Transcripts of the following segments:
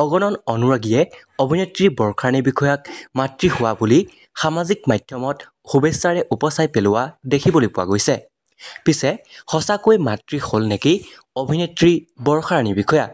অগণন অনুৰাগীয়ে অভিনেত্ৰী বৰ্ষাৰাণী বিষয়াক মাতৃ হোৱা বুলি সামাজিক মাধ্যমত শুভেচ্ছাৰে উপচাই পেলোৱা দেখিবলৈ পোৱা গৈছে পিছে সঁচাকৈ মাতৃ হ'ল নেকি অভিনেত্ৰী বৰ্ষাৰাণী বিষয়া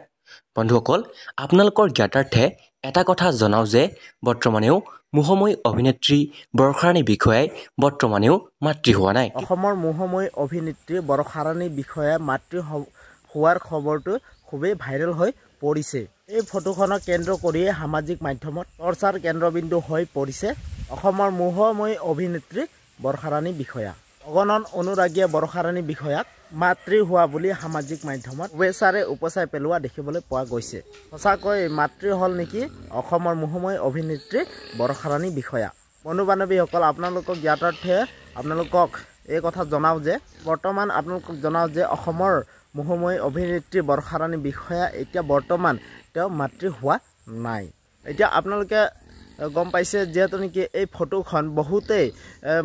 বন্ধুসকল আপোনালোকৰ জ্ঞাতাৰ্থে এটা কথা জনাওঁ যে বৰ্তমানেও মুহময় অভিনেত্ৰী বৰষাৰাণী বিষয়াই বৰ্তমানেও মাতৃ হোৱা নাই অসমৰ মুহময় অভিনেত্ৰী বৰষাৰাণী বিষয়াই মাতৃ হোৱাৰ খবৰটো খুবেই ভাইৰেল হৈ পৰিছে এই ফটোখনক কেন্দ্ৰ কৰিয়ে সামাজিক মাধ্যমত চৰ্চাৰ কেন্দ্ৰবিন্দু হৈ পৰিছে অসমৰ মোহময়ী অভিনেত্ৰী বৰষাৰাণী বিষয়া অগণন অনুৰাগীয়ে বৰষাৰাণী বিষয়াক মাতৃ হোৱা বুলি সামাজিক মাধ্যমত শুভেচ্ছাৰে উপচাই পেলোৱা দেখিবলৈ পোৱা গৈছে সঁচাকৈ মাতৃ হ'ল নেকি অসমৰ মহুময় অভিনেত্ৰী বৰষাৰাণী বিষয়া বন্ধু বান্ধৱীসকল আপোনালোকক জ্ঞাতাৰ্থে আপোনালোকক এই কথা জনাওঁ যে বৰ্তমান আপোনালোকক জনাওঁ যে অসমৰ মহুময়ী অভিনেত্ৰী বৰ্ষাৰাণী বিষয়া এতিয়া বৰ্তমান তেওঁ মাতৃ হোৱা নাই এতিয়া আপোনালোকে গম পাইছে যিহেতু নেকি এই ফটোখন বহুতেই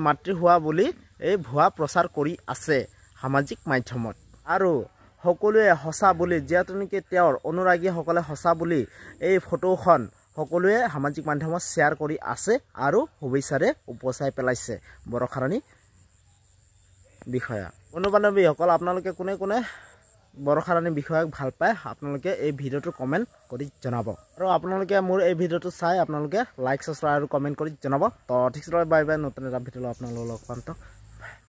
মাতৃ হোৱা বুলি এই ভুৱা প্ৰচাৰ কৰি আছে সামাজিক মাধ্যমত আৰু সকলোৱে সঁচা বুলি যিহেতু নেকি তেওঁৰ অনুৰাগীসকলে সঁচা বুলি এই ফটোখন সকলোৱে সামাজিক মাধ্যমত শ্বেয়াৰ কৰি আছে আৰু শুভেচ্ছাৰে উপচাই পেলাইছে বৰষাৰাণী বিষয়া বন্ধু বান্ধৱীসকল আপোনালোকে কোনে কোনে বৰষাৰাণী বিষয়াক ভাল পায় আপোনালোকে এই ভিডিঅ'টো কমেণ্ট কৰি জনাব আৰু আপোনালোকে মোৰ এই ভিডিঅ'টো চাই আপোনালোকে লাইক চাবস্ক্ৰাইব আৰু কমেণ্ট কৰি জনাব তো ঠিক আছে বাই বাই নতুন এটা ভিডিঅ'লৈ আপোনালোকৰ লগ পাম তো